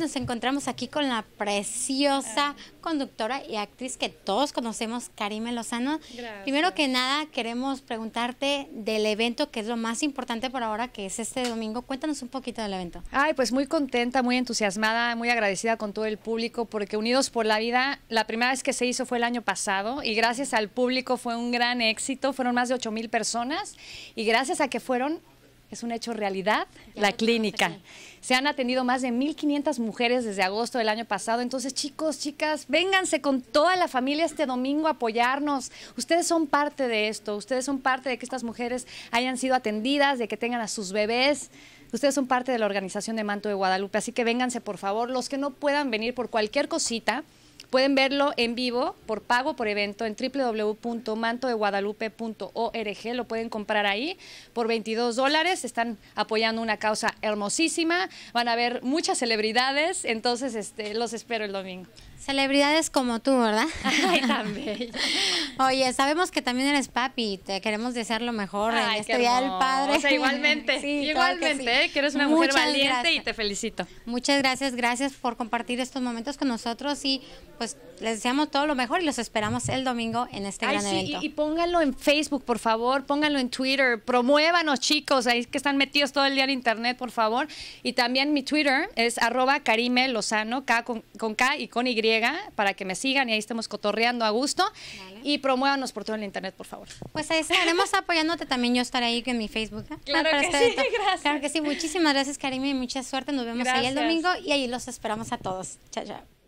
Nos encontramos aquí con la preciosa ah. conductora y actriz que todos conocemos, Karime Lozano. Primero que nada, queremos preguntarte del evento que es lo más importante por ahora, que es este domingo. Cuéntanos un poquito del evento. Ay, pues muy contenta, muy entusiasmada, muy agradecida con todo el público, porque Unidos por la Vida, la primera vez que se hizo fue el año pasado y gracias al público fue un gran éxito. Fueron más de 8 mil personas y gracias a que fueron es un hecho realidad, la clínica. Se han atendido más de 1.500 mujeres desde agosto del año pasado. Entonces, chicos, chicas, vénganse con toda la familia este domingo a apoyarnos. Ustedes son parte de esto, ustedes son parte de que estas mujeres hayan sido atendidas, de que tengan a sus bebés. Ustedes son parte de la organización de Manto de Guadalupe, así que vénganse, por favor. Los que no puedan venir por cualquier cosita, Pueden verlo en vivo por pago por evento en www.mantodeguadalupe.org. Lo pueden comprar ahí por 22 dólares. Están apoyando una causa hermosísima. Van a ver muchas celebridades. Entonces, este, los espero el domingo. Celebridades como tú, ¿verdad? Ay, también. Oye, sabemos que también eres papi te queremos desear lo mejor en este Día del Padre. O sea, igualmente, igualmente, ¿eh? que, eres una mujer valiente y te felicito. Muchas gracias, gracias por compartir estos momentos con nosotros y pues les deseamos todo lo mejor y los esperamos el domingo en este gran evento. Y, y, pónganlo en Facebook, por favor, pónganlo en Twitter, promuévanos, chicos, ahí que están metidos todo el día en internet, por favor. Y también mi Twitter es arroba Karime Lozano, K con, K y con Y, para que me sigan y ahí estemos cotorreando a gusto. Y promuévanos por todo el internet, por favor. Pues ahí estaremos apoyándote también, yo estaré ahí en mi Facebook. ¿eh? Claro que sí, gracias. Claro que sí, muchísimas gracias, Karime, y mucha suerte. Nos vemos ahí el domingo y ahí los esperamos a todos. Chao, chao.